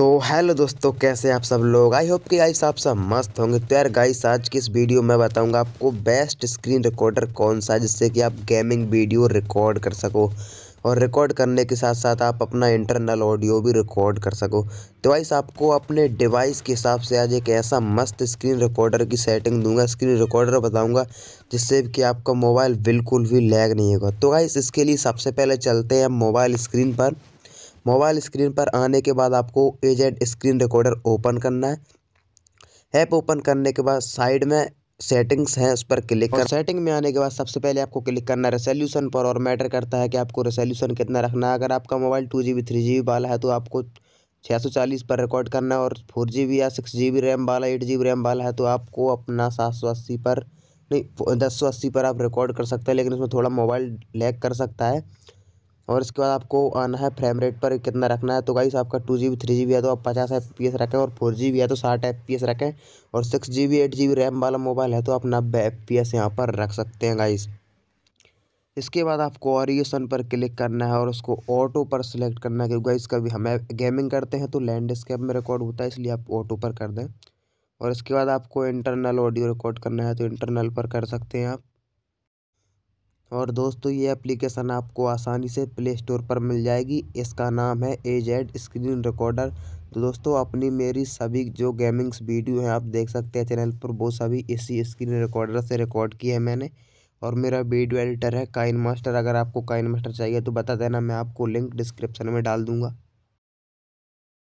तो हेलो दोस्तों कैसे आप सब लोग आई होप कि गाइस आप सब मस्त होंगे तो यार गाइस आज की इस वीडियो में बताऊंगा आपको बेस्ट स्क्रीन रिकॉर्डर कौन सा जिससे कि आप गेमिंग वीडियो रिकॉर्ड कर सको और रिकॉर्ड करने के साथ साथ आप अपना इंटरनल ऑडियो भी रिकॉर्ड कर सको तो वाइस आपको अपने डिवाइस के हिसाब से आज एक ऐसा मस्त स्क्रीन रिकॉर्डर की सेटिंग दूंगा स्क्रीन रिकॉर्डर बताऊंगा जिससे कि आपका मोबाइल बिल्कुल भी लैग नहीं होगा तो वाइस इसके लिए सबसे पहले चलते हैं मोबाइल स्क्रीन पर मोबाइल स्क्रीन पर आने के बाद आपको एजेंट स्क्रीन रिकॉर्डर ओपन करना है ऐप ओपन करने के बाद साइड में सेटिंग्स हैं उस पर क्लिक कर सेटिंग में आने के बाद सबसे पहले आपको क्लिक करना है रेसोल्यूशन पर और मैटर करता है कि आपको रेसोल्यूशन कितना रखना है अगर आपका mobile two G B three G B वाला है तो आपको छः सौ चालीस पर रिकॉर्ड करना है और फोर जी बी या सिक्स जी बी रैम वाला एट जी बी रैम वाला है तो आपको अपना सात सौ अस्सी पर नहीं दस सौ अस्सी पर आप रिकॉर्ड कर सकते हैं लेकिन उसमें थोड़ा मोबाइल लैग कर सकता है और इसके बाद आपको आना है फ्रेम रेट पर कितना रखना है तो गाइस आपका two G B three G B है तो आप पचास एफ पी एस रखें और फोर जी बी है तो साठ एफ पी एस रखें और six G B eight G B RAM वाला मोबाइल है तो आप नब्बे एफ पी एस यहाँ पर रख सकते हैं गाइस इसके बाद आपको ऑरिएसन पर क्लिक करना है और उसको ऑटो पर सिलेक्ट करना है क्योंकि इसका भी हम गेमिंग करते हैं तो लैंडस्केप में रिकॉर्ड होता है इसलिए आप ऑटो पर कर दें और इसके बाद आपको इंटरनल ऑडियो रिकॉर्ड करना है तो इंटरनल पर कर सकते हैं आप और दोस्तों ये एप्लीकेशन आपको आसानी से प्ले स्टोर पर मिल जाएगी इसका नाम है ए जेड स्क्रीन रिकॉर्डर तो दोस्तों अपनी मेरी सभी जो गेमिंग्स वीडियो हैं आप देख सकते हैं चैनल पर वो सभी इसी स्क्रीन रिकॉर्डर से रिकॉर्ड की है मैंने और मेरा वीडियो एडिटर है काइन मास्टर अगर आपको काइन मास्टर चाहिए तो बता देना मैं आपको लिंक डिस्क्रिप्शन में डाल दूँगा